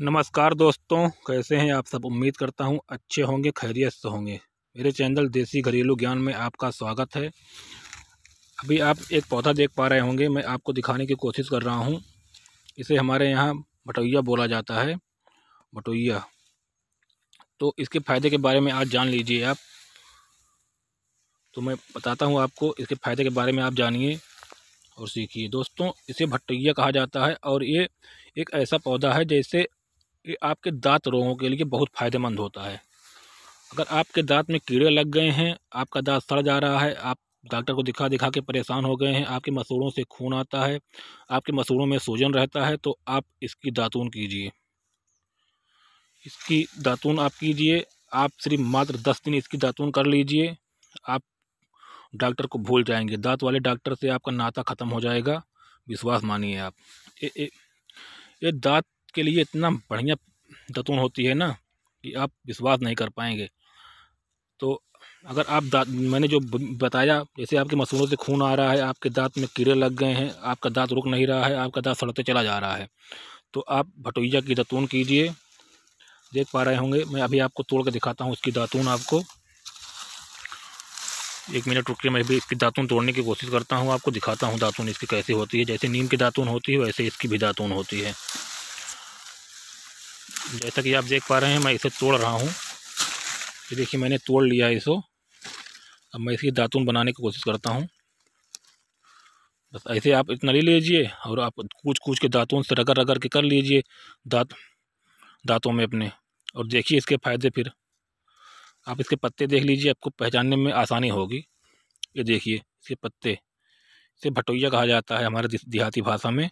नमस्कार दोस्तों कैसे हैं आप सब उम्मीद करता हूं अच्छे होंगे खैरियत से होंगे मेरे चैनल देसी घरेलू ज्ञान में आपका स्वागत है अभी आप एक पौधा देख पा रहे होंगे मैं आपको दिखाने की कोशिश कर रहा हूं इसे हमारे यहां भटोइया बोला जाता है भटोइया तो इसके फ़ायदे के बारे में आज जान लीजिए आप तो मैं बताता हूँ आपको इसके फ़ायदे के बारे में आप जानिए और सीखिए दोस्तों इसे भटैया कहा जाता है और ये एक ऐसा पौधा है जैसे ये आपके दांत रोगों के लिए बहुत फ़ायदेमंद होता है अगर आपके दांत में कीड़े लग गए हैं आपका दांत सड़ जा रहा है आप डॉक्टर को दिखा दिखा के परेशान हो गए हैं आपके मसूड़ों से खून आता है आपके मसूड़ों में सूजन रहता है तो आप इसकी दातून कीजिए इसकी दातून आप कीजिए आप सिर्फ मात्र दस दिन इसकी दातून कर लीजिए आप डॉक्टर को भूल जाएंगे दांत वाले डॉक्टर से आपका नाता ख़त्म हो जाएगा विश्वास मानिए आप ये ये, दांत उसके लिए इतना बढ़िया दतून होती है ना कि आप विश्वास नहीं कर पाएंगे तो अगर आप दाँत मैंने जो बताया जैसे आपके मसूरों से खून आ रहा है आपके दांत में कीड़े लग गए हैं आपका दांत रुक नहीं रहा है आपका दांत सड़ते चला जा रहा है तो आप भटोइया की दतून कीजिए देख पा रहे होंगे मैं अभी आपको तोड़ के दिखाता हूँ उसकी दातून आपको एक मिनट रुकिए मैं भी इसकी दातून तोड़ने की कोशिश करता हूँ आपको दिखाता हूँ दातून इसकी कैसे होती है जैसे नीम की दातून होती है वैसे इसकी भी दातून होती है जैसा कि आप देख पा रहे हैं मैं इसे तोड़ रहा हूँ ये देखिए मैंने तोड़ लिया है इसको अब मैं इसकी दातून बनाने की कोशिश करता हूँ बस ऐसे आप इतना ले लीजिए और आप कूच कूच के दातून से रगड़ रगड़ के कर लीजिए दांत दांतों में अपने और देखिए इसके फ़ायदे फिर आप इसके पत्ते देख लीजिए आपको पहचानने में आसानी होगी ये देखिए इसके पत्ते इसे भटोइया कहा जाता है हमारे देहाती भाषा में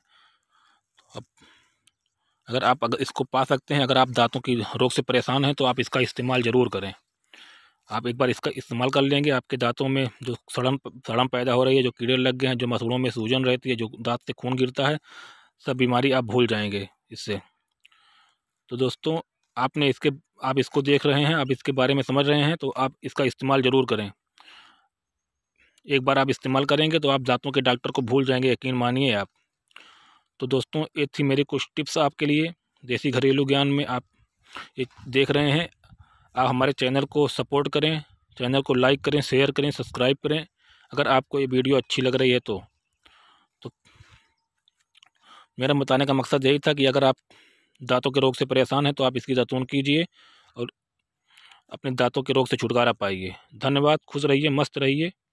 अगर आप अगर इसको पा सकते हैं अगर आप दांतों की रोग से परेशान हैं तो आप इसका इस्तेमाल ज़रूर करें आप एक बार इसका इस्तेमाल कर लेंगे आपके दांतों में जो सड़न सड़न पैदा हो रही है जो कीड़े लग गए हैं जो मसूड़ों में सूजन रहती है जो दांत से खून गिरता है सब बीमारी आप भूल जाएंगे इससे तो दोस्तों आपने इसके आप इसको देख रहे हैं आप इसके बारे में समझ रहे हैं तो आप इसका इस्तेमाल ज़रूर करें एक बार आप इस्तेमाल करेंगे तो आप दांतों के डॉक्टर को भूल जाएंगे यकीन मानिए आप तो दोस्तों ये थी मेरी कुछ टिप्स आपके लिए देसी घरेलू ज्ञान में आप ये देख रहे हैं आप हमारे चैनल को सपोर्ट करें चैनल को लाइक करें शेयर करें सब्सक्राइब करें अगर आपको ये वीडियो अच्छी लग रही है तो तो मेरा बताने का मकसद यही था कि अगर आप दांतों के रोग से परेशान हैं तो आप इसकी जतून कीजिए और अपने दांतों के रोग से छुटकारा पाइए धन्यवाद खुश रहिए मस्त रहिए